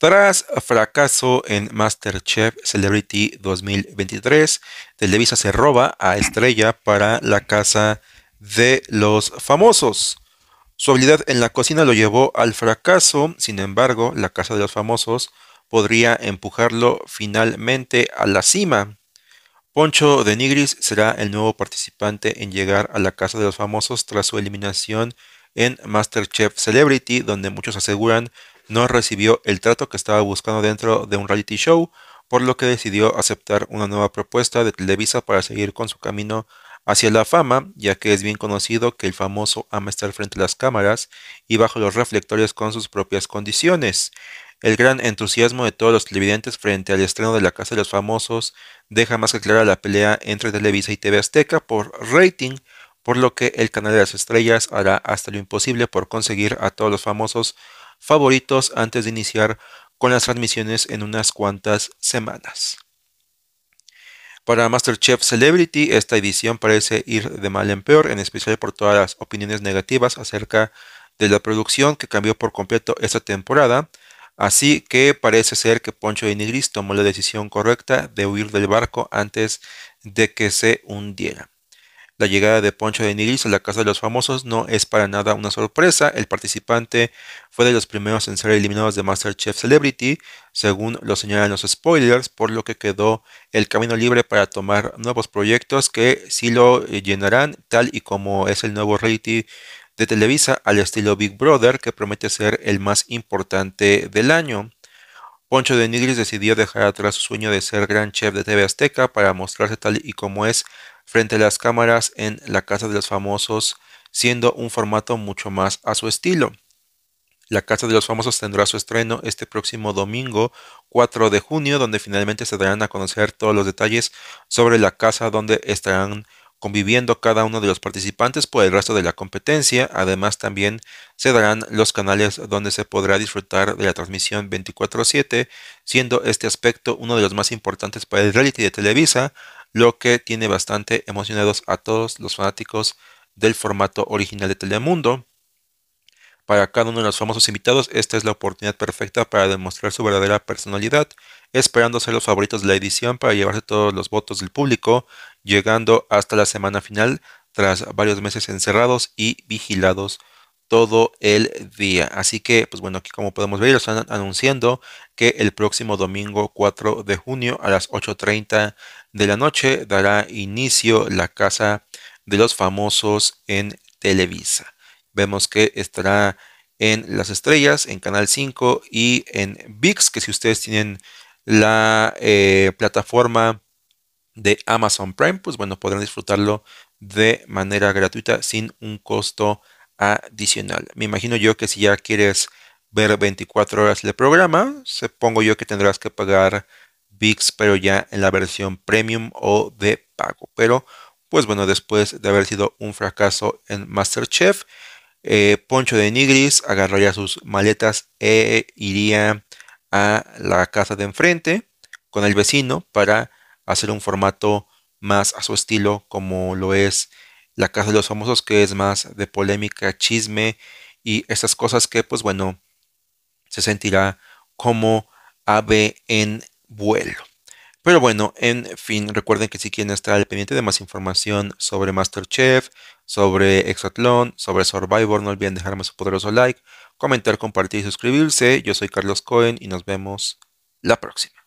Tras fracaso en MasterChef Celebrity 2023, Televisa se roba a Estrella para la casa de los famosos. Su habilidad en la cocina lo llevó al fracaso, sin embargo, la casa de los famosos podría empujarlo finalmente a la cima. Poncho de Nigris será el nuevo participante en llegar a la casa de los famosos tras su eliminación en MasterChef Celebrity, donde muchos aseguran no recibió el trato que estaba buscando dentro de un reality show, por lo que decidió aceptar una nueva propuesta de Televisa para seguir con su camino hacia la fama, ya que es bien conocido que el famoso ama estar frente a las cámaras y bajo los reflectores con sus propias condiciones. El gran entusiasmo de todos los televidentes frente al estreno de La Casa de los Famosos deja más que clara la pelea entre Televisa y TV Azteca por rating, por lo que el canal de las estrellas hará hasta lo imposible por conseguir a todos los famosos favoritos antes de iniciar con las transmisiones en unas cuantas semanas. Para MasterChef Celebrity, esta edición parece ir de mal en peor, en especial por todas las opiniones negativas acerca de la producción que cambió por completo esta temporada. Así que parece ser que Poncho de Nigris tomó la decisión correcta de huir del barco antes de que se hundiera. La llegada de Poncho de Nigris a la Casa de los Famosos no es para nada una sorpresa. El participante fue de los primeros en ser eliminados de MasterChef Celebrity, según lo señalan los spoilers, por lo que quedó el camino libre para tomar nuevos proyectos que sí lo llenarán, tal y como es el nuevo reality de Televisa al estilo Big Brother, que promete ser el más importante del año. Poncho de Nigris decidió dejar atrás su sueño de ser gran chef de TV Azteca para mostrarse tal y como es frente a las cámaras en La Casa de los Famosos, siendo un formato mucho más a su estilo. La Casa de los Famosos tendrá su estreno este próximo domingo 4 de junio, donde finalmente se darán a conocer todos los detalles sobre la casa donde estarán conviviendo cada uno de los participantes por el resto de la competencia. Además también se darán los canales donde se podrá disfrutar de la transmisión 24/7, siendo este aspecto uno de los más importantes para el reality de Televisa, lo que tiene bastante emocionados a todos los fanáticos del formato original de Telemundo. Para cada uno de los famosos invitados, esta es la oportunidad perfecta para demostrar su verdadera personalidad, esperando ser los favoritos de la edición para llevarse todos los votos del público, llegando hasta la semana final tras varios meses encerrados y vigilados todo el día. Así que, pues bueno, aquí como podemos ver, lo están anunciando que el próximo domingo 4 de junio a las 8.30 de la noche dará inicio la Casa de los Famosos en Televisa. Vemos que estará en Las Estrellas, en Canal 5 y en VIX, que si ustedes tienen la eh, plataforma de Amazon Prime, pues bueno, podrán disfrutarlo de manera gratuita sin un costo adicional. Me imagino yo que si ya quieres ver 24 horas de programa. Supongo yo que tendrás que pagar VIX, pero ya en la versión premium o de pago. Pero, pues bueno, después de haber sido un fracaso en Masterchef, eh, Poncho de Nigris agarraría sus maletas e iría a la casa de enfrente con el vecino para hacer un formato más a su estilo como lo es la casa de los famosos que es más de polémica, chisme y estas cosas que pues bueno se sentirá como ave en vuelo. Pero bueno, en fin, recuerden que si quieren estar al pendiente de más información sobre Masterchef, sobre Exatlón, sobre Survivor, no olviden dejarme su poderoso like, comentar, compartir y suscribirse. Yo soy Carlos Cohen y nos vemos la próxima.